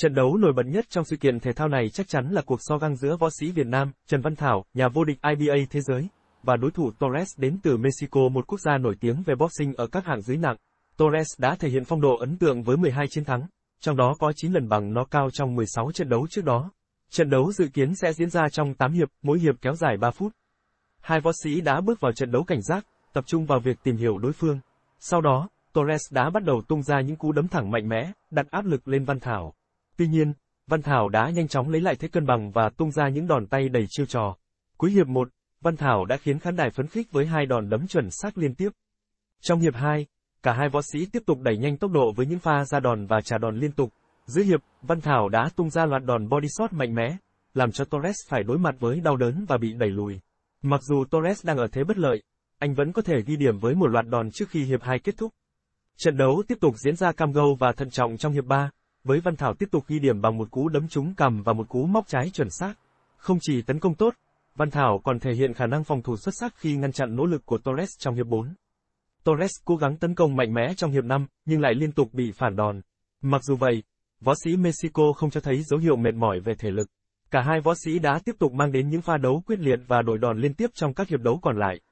Trận đấu nổi bật nhất trong sự kiện thể thao này chắc chắn là cuộc so găng giữa võ sĩ Việt Nam, Trần Văn Thảo, nhà vô địch IBA thế giới, và đối thủ Torres đến từ Mexico một quốc gia nổi tiếng về boxing ở các hạng dưới nặng. Torres đã thể hiện phong độ ấn tượng với 12 chiến thắng, trong đó có 9 lần bằng nó cao trong 16 trận đấu trước đó. Trận đấu dự kiến sẽ diễn ra trong 8 hiệp, mỗi hiệp kéo dài 3 phút. Hai võ sĩ đã bước vào trận đấu cảnh giác, tập trung vào việc tìm hiểu đối phương. Sau đó, Torres đã bắt đầu tung ra những cú đấm thẳng mạnh mẽ, đặt áp lực lên Văn Thảo. Tuy nhiên, Văn Thảo đã nhanh chóng lấy lại thế cân bằng và tung ra những đòn tay đầy chiêu trò. Cuối hiệp 1, Văn Thảo đã khiến khán đài phấn khích với hai đòn đấm chuẩn xác liên tiếp. Trong hiệp 2, cả hai võ sĩ tiếp tục đẩy nhanh tốc độ với những pha ra đòn và trả đòn liên tục. Giữa hiệp, Văn Thảo đã tung ra loạt đòn body shot mạnh mẽ, làm cho Torres phải đối mặt với đau đớn và bị đẩy lùi. Mặc dù Torres đang ở thế bất lợi, anh vẫn có thể ghi điểm với một loạt đòn trước khi hiệp 2 kết thúc. Trận đấu tiếp tục diễn ra cam go và thận trọng trong hiệp 3 với Văn Thảo tiếp tục ghi điểm bằng một cú đấm trúng cầm và một cú móc trái chuẩn xác. Không chỉ tấn công tốt, Văn Thảo còn thể hiện khả năng phòng thủ xuất sắc khi ngăn chặn nỗ lực của Torres trong hiệp 4. Torres cố gắng tấn công mạnh mẽ trong hiệp 5, nhưng lại liên tục bị phản đòn. Mặc dù vậy, võ sĩ Mexico không cho thấy dấu hiệu mệt mỏi về thể lực. Cả hai võ sĩ đã tiếp tục mang đến những pha đấu quyết liệt và đổi đòn liên tiếp trong các hiệp đấu còn lại.